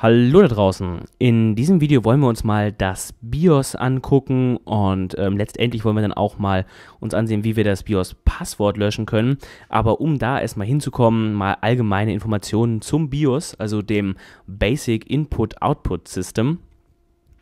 Hallo da draußen. In diesem Video wollen wir uns mal das BIOS angucken und ähm, letztendlich wollen wir dann auch mal uns ansehen, wie wir das BIOS Passwort löschen können. Aber um da erstmal hinzukommen, mal allgemeine Informationen zum BIOS, also dem Basic Input Output System.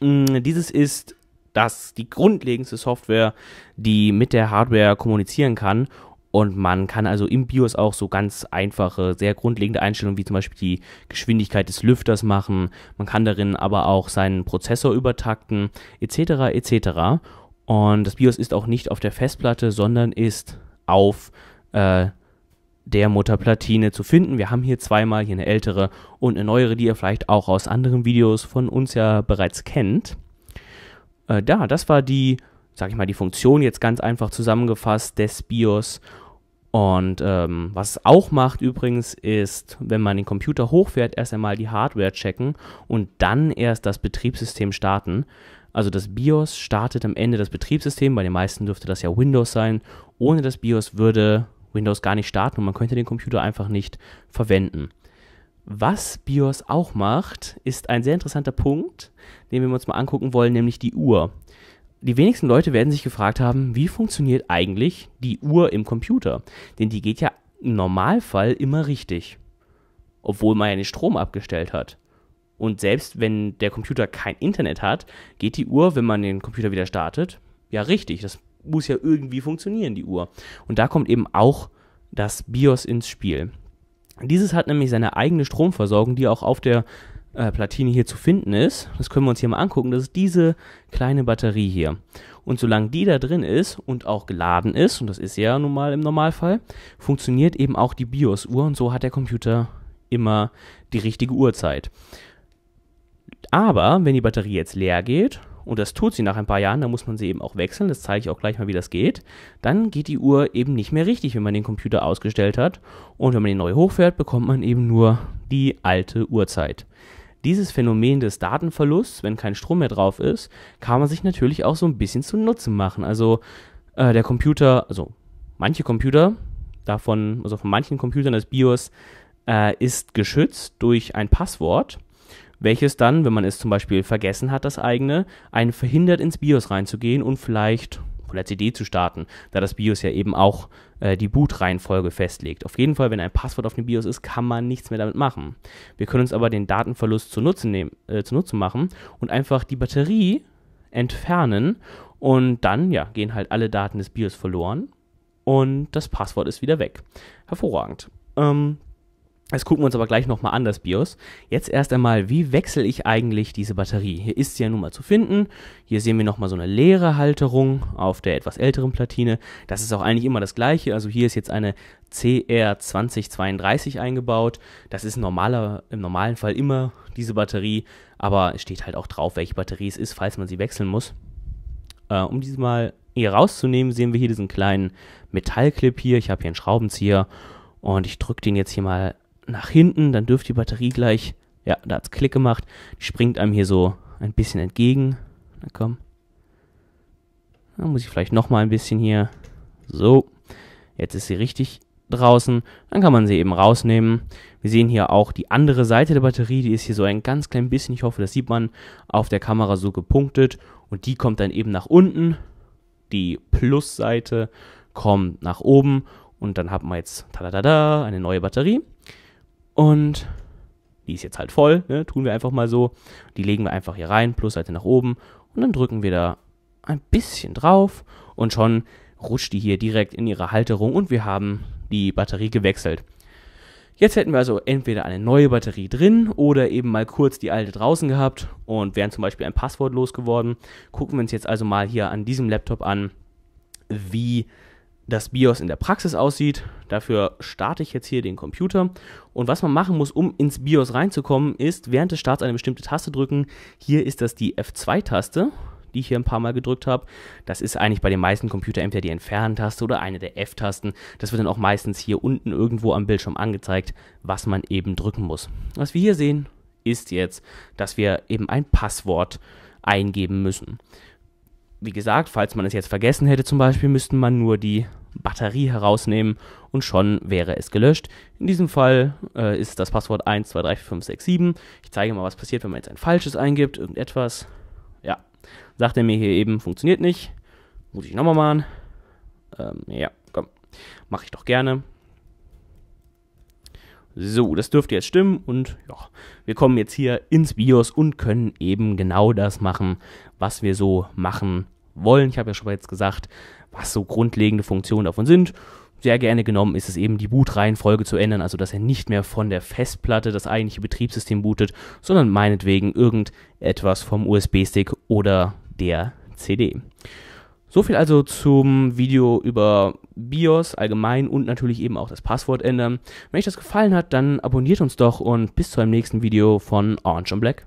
Mm, dieses ist das die grundlegendste Software, die mit der Hardware kommunizieren kann und man kann also im BIOS auch so ganz einfache, sehr grundlegende Einstellungen wie zum Beispiel die Geschwindigkeit des Lüfters machen. Man kann darin aber auch seinen Prozessor übertakten, etc. etc. Und das BIOS ist auch nicht auf der Festplatte, sondern ist auf äh, der Mutterplatine zu finden. Wir haben hier zweimal hier eine ältere und eine neuere, die ihr vielleicht auch aus anderen Videos von uns ja bereits kennt. Äh, da, das war die, sag ich mal, die Funktion jetzt ganz einfach zusammengefasst des BIOS. Und ähm, was es auch macht übrigens ist, wenn man den Computer hochfährt, erst einmal die Hardware checken und dann erst das Betriebssystem starten. Also das BIOS startet am Ende das Betriebssystem, bei den meisten dürfte das ja Windows sein. Ohne das BIOS würde Windows gar nicht starten und man könnte den Computer einfach nicht verwenden. Was BIOS auch macht, ist ein sehr interessanter Punkt, den wir uns mal angucken wollen, nämlich die Uhr die wenigsten Leute werden sich gefragt haben, wie funktioniert eigentlich die Uhr im Computer? Denn die geht ja im Normalfall immer richtig, obwohl man ja den Strom abgestellt hat. Und selbst wenn der Computer kein Internet hat, geht die Uhr, wenn man den Computer wieder startet, ja richtig. Das muss ja irgendwie funktionieren, die Uhr. Und da kommt eben auch das BIOS ins Spiel. Dieses hat nämlich seine eigene Stromversorgung, die auch auf der äh, Platine hier zu finden ist, das können wir uns hier mal angucken, das ist diese kleine Batterie hier. Und solange die da drin ist und auch geladen ist, und das ist ja nun mal im Normalfall, funktioniert eben auch die BIOS-Uhr und so hat der Computer immer die richtige Uhrzeit. Aber wenn die Batterie jetzt leer geht, und das tut sie nach ein paar Jahren, dann muss man sie eben auch wechseln, das zeige ich auch gleich mal, wie das geht, dann geht die Uhr eben nicht mehr richtig, wenn man den Computer ausgestellt hat. Und wenn man ihn neu hochfährt, bekommt man eben nur die alte Uhrzeit. Dieses Phänomen des Datenverlusts, wenn kein Strom mehr drauf ist, kann man sich natürlich auch so ein bisschen zu Nutzen machen. Also äh, der Computer, also manche Computer, davon, also von manchen Computern des BIOS, äh, ist geschützt durch ein Passwort welches dann, wenn man es zum Beispiel vergessen hat, das eigene, einen verhindert, ins BIOS reinzugehen und vielleicht oder CD zu starten, da das BIOS ja eben auch äh, die Boot-Reihenfolge festlegt. Auf jeden Fall, wenn ein Passwort auf dem BIOS ist, kann man nichts mehr damit machen. Wir können uns aber den Datenverlust zunutze, nehmen, äh, zunutze machen und einfach die Batterie entfernen und dann ja, gehen halt alle Daten des BIOS verloren und das Passwort ist wieder weg. Hervorragend. Ähm, das gucken wir uns aber gleich nochmal an, das BIOS. Jetzt erst einmal, wie wechsle ich eigentlich diese Batterie? Hier ist sie ja nun mal zu finden. Hier sehen wir nochmal so eine leere Halterung auf der etwas älteren Platine. Das ist auch eigentlich immer das gleiche. Also hier ist jetzt eine CR2032 eingebaut. Das ist normaler, im normalen Fall immer diese Batterie, aber es steht halt auch drauf, welche Batterie es ist, falls man sie wechseln muss. Äh, um diese mal hier rauszunehmen, sehen wir hier diesen kleinen Metallclip hier. Ich habe hier einen Schraubenzieher und ich drücke den jetzt hier mal nach hinten, dann dürfte die Batterie gleich, ja, da hat es Klick gemacht, die springt einem hier so ein bisschen entgegen. Na komm. Dann muss ich vielleicht nochmal ein bisschen hier. So, jetzt ist sie richtig draußen. Dann kann man sie eben rausnehmen. Wir sehen hier auch die andere Seite der Batterie, die ist hier so ein ganz klein bisschen, ich hoffe, das sieht man, auf der Kamera so gepunktet. Und die kommt dann eben nach unten. Die Plusseite kommt nach oben. Und dann haben wir jetzt tada, eine neue Batterie. Und die ist jetzt halt voll, ne? tun wir einfach mal so. Die legen wir einfach hier rein, Plusseite nach oben und dann drücken wir da ein bisschen drauf und schon rutscht die hier direkt in ihre Halterung und wir haben die Batterie gewechselt. Jetzt hätten wir also entweder eine neue Batterie drin oder eben mal kurz die alte draußen gehabt und wären zum Beispiel ein Passwort losgeworden. Gucken wir uns jetzt also mal hier an diesem Laptop an, wie das BIOS in der Praxis aussieht. Dafür starte ich jetzt hier den Computer. Und was man machen muss, um ins BIOS reinzukommen, ist während des Starts eine bestimmte Taste drücken. Hier ist das die F2-Taste, die ich hier ein paar Mal gedrückt habe. Das ist eigentlich bei den meisten Computern entweder die Entfernen-Taste oder eine der F-Tasten. Das wird dann auch meistens hier unten irgendwo am Bildschirm angezeigt, was man eben drücken muss. Was wir hier sehen, ist jetzt, dass wir eben ein Passwort eingeben müssen wie gesagt, falls man es jetzt vergessen hätte zum Beispiel, müsste man nur die Batterie herausnehmen und schon wäre es gelöscht. In diesem Fall äh, ist das Passwort 1234567. Ich zeige mal, was passiert, wenn man jetzt ein falsches eingibt, irgendetwas. Ja, sagt er mir hier eben, funktioniert nicht. Muss ich nochmal machen. Ähm, ja, komm, mache ich doch gerne. So, das dürfte jetzt stimmen und ja, wir kommen jetzt hier ins BIOS und können eben genau das machen, was wir so machen wollen. Ich habe ja schon jetzt gesagt, was so grundlegende Funktionen davon sind. Sehr gerne genommen ist es eben, die Bootreihenfolge zu ändern, also dass er nicht mehr von der Festplatte das eigentliche Betriebssystem bootet, sondern meinetwegen irgendetwas vom USB-Stick oder der CD. So viel also zum Video über BIOS allgemein und natürlich eben auch das Passwort ändern. Wenn euch das gefallen hat, dann abonniert uns doch und bis zum nächsten Video von Orange and Black.